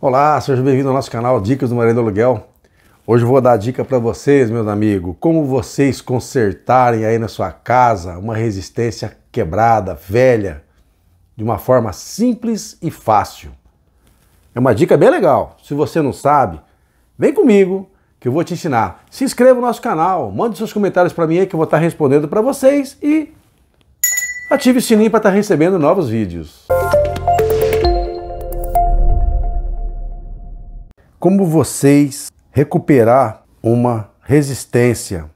Olá, seja bem-vindo ao nosso canal Dicas do Marido do Aluguel. Hoje eu vou dar dica para vocês, meus amigos, como vocês consertarem aí na sua casa uma resistência quebrada, velha, de uma forma simples e fácil. É uma dica bem legal. Se você não sabe, vem comigo que eu vou te ensinar. Se inscreva no nosso canal, mande seus comentários para mim aí que eu vou estar respondendo para vocês e ative o sininho para estar recebendo novos vídeos. Música como vocês recuperar uma resistência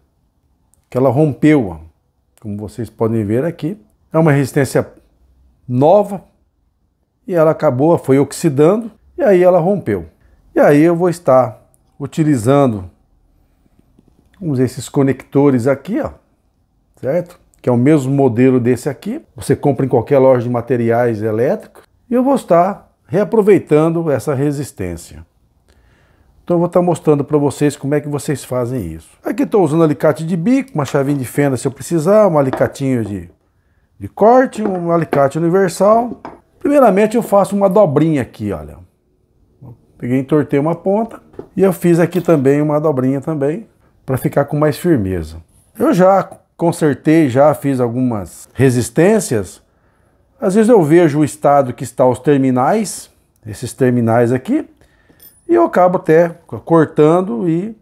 que ela rompeu. Como vocês podem ver aqui, é uma resistência nova e ela acabou, foi oxidando e aí ela rompeu. E aí eu vou estar utilizando vamos esses conectores aqui, ó, certo? Que é o mesmo modelo desse aqui. Você compra em qualquer loja de materiais elétricos. E eu vou estar reaproveitando essa resistência. Então eu vou estar mostrando para vocês como é que vocês fazem isso. Aqui estou usando alicate de bico, uma chavinha de fenda se eu precisar, um alicatinho de, de corte, um alicate universal. Primeiramente eu faço uma dobrinha aqui, olha. Peguei, entortei uma ponta e eu fiz aqui também uma dobrinha também para ficar com mais firmeza. Eu já consertei, já fiz algumas resistências. Às vezes eu vejo o estado que está os terminais, esses terminais aqui, e eu acabo até cortando e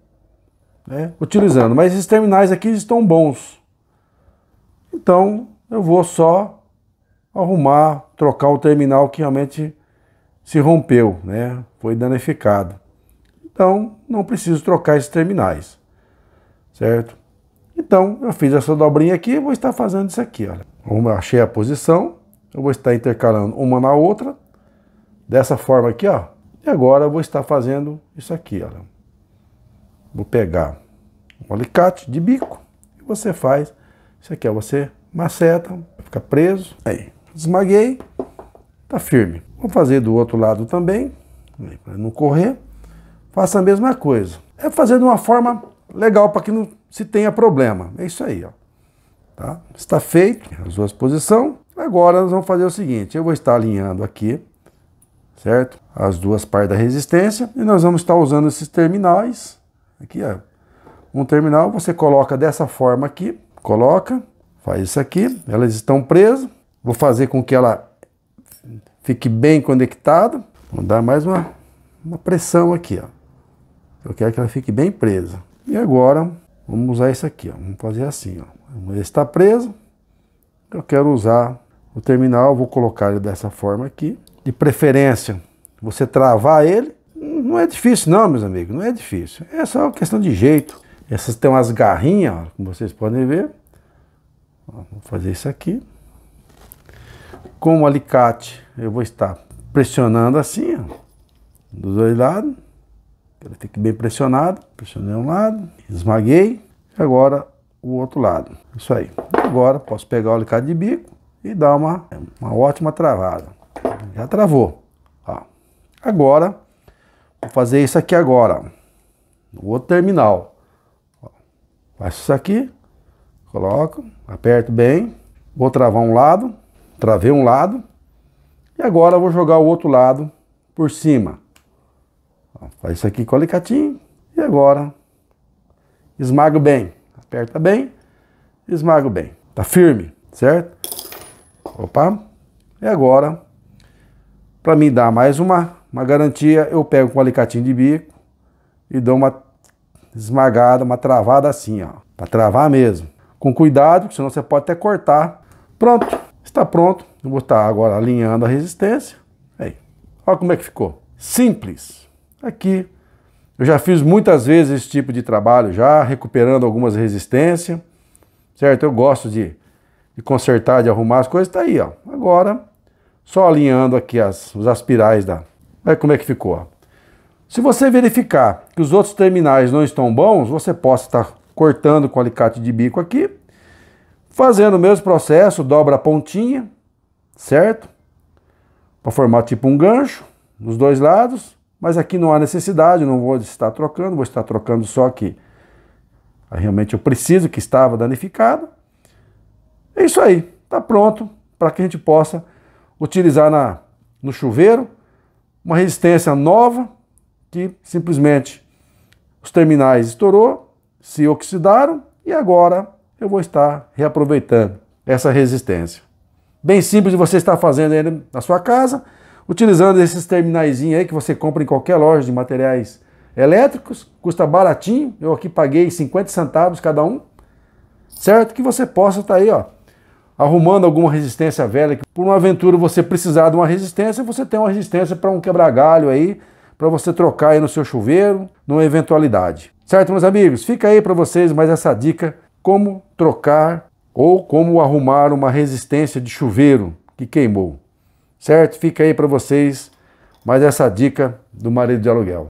né, utilizando. Mas esses terminais aqui estão bons. Então eu vou só arrumar, trocar o terminal que realmente se rompeu, né? foi danificado. Então não preciso trocar esses terminais, certo? Então eu fiz essa dobrinha aqui vou estar fazendo isso aqui. Olha. Eu achei a posição, eu vou estar intercalando uma na outra, dessa forma aqui, ó e agora eu vou estar fazendo isso aqui, olha. Vou pegar um alicate de bico e você faz isso aqui, ó. Você maceta, fica preso. Aí, esmaguei, tá firme. Vou fazer do outro lado também, né, para não correr. Faça a mesma coisa. É fazer de uma forma legal para que não se tenha problema. É isso aí, ó. Tá? Está feito as duas posições. Agora nós vamos fazer o seguinte, eu vou estar alinhando aqui certo? As duas partes da resistência. E nós vamos estar usando esses terminais. Aqui, ó. Um terminal você coloca dessa forma aqui. Coloca, faz isso aqui. Elas estão presas. Vou fazer com que ela fique bem conectada. Vou dar mais uma, uma pressão aqui, ó. Eu quero que ela fique bem presa. E agora, vamos usar isso aqui, ó. Vamos fazer assim, ó. está preso. Eu quero usar o terminal, vou colocar ele dessa forma aqui de preferência você travar ele, não é difícil não, meus amigos, não é difícil. É só questão de jeito. Essas tem umas garrinhas, ó, como vocês podem ver. vou fazer isso aqui. Com o alicate, eu vou estar pressionando assim, ó, dos dois lados. Ele tem que bem pressionado. Pressionei um lado, esmaguei. Agora o outro lado. Isso aí. Agora posso pegar o alicate de bico e dar uma, uma ótima travada. Já travou. Agora, vou fazer isso aqui agora. No outro terminal. Ó, faço isso aqui. Coloco, aperto bem. Vou travar um lado. Travei um lado. E agora vou jogar o outro lado por cima. Ó, faz isso aqui com alicatinho. E agora, esmago bem. Aperta bem. Esmago bem. Tá firme, certo? Opa. E agora para me dar mais uma, uma garantia, eu pego com um alicatinho de bico e dou uma esmagada, uma travada assim, ó. Para travar mesmo. Com cuidado, senão você pode até cortar. Pronto, está pronto. Vou estar agora alinhando a resistência. Aí, olha como é que ficou. Simples. Aqui, eu já fiz muitas vezes esse tipo de trabalho já, recuperando algumas resistências, certo? Eu gosto de, de consertar, de arrumar as coisas, tá aí, ó. Agora, só alinhando aqui as, os aspirais da. Olha né, como é que ficou. Se você verificar que os outros terminais não estão bons, você pode estar cortando com alicate de bico aqui, fazendo o mesmo processo, dobra a pontinha, certo? Para formar tipo um gancho nos dois lados, mas aqui não há necessidade, não vou estar trocando, vou estar trocando só aqui. Realmente eu preciso que estava danificado. É isso aí, tá pronto para que a gente possa utilizar na, no chuveiro, uma resistência nova que simplesmente os terminais estourou, se oxidaram e agora eu vou estar reaproveitando essa resistência. Bem simples de você estar fazendo ele na sua casa, utilizando esses terminais aí que você compra em qualquer loja de materiais elétricos, custa baratinho, eu aqui paguei 50 centavos cada um, certo? Que você possa estar tá aí, ó, arrumando alguma resistência velha. que Por uma aventura você precisar de uma resistência, você tem uma resistência para um quebra-galho aí, para você trocar aí no seu chuveiro, numa eventualidade. Certo, meus amigos? Fica aí para vocês mais essa dica como trocar ou como arrumar uma resistência de chuveiro que queimou. Certo? Fica aí para vocês mais essa dica do marido de aluguel.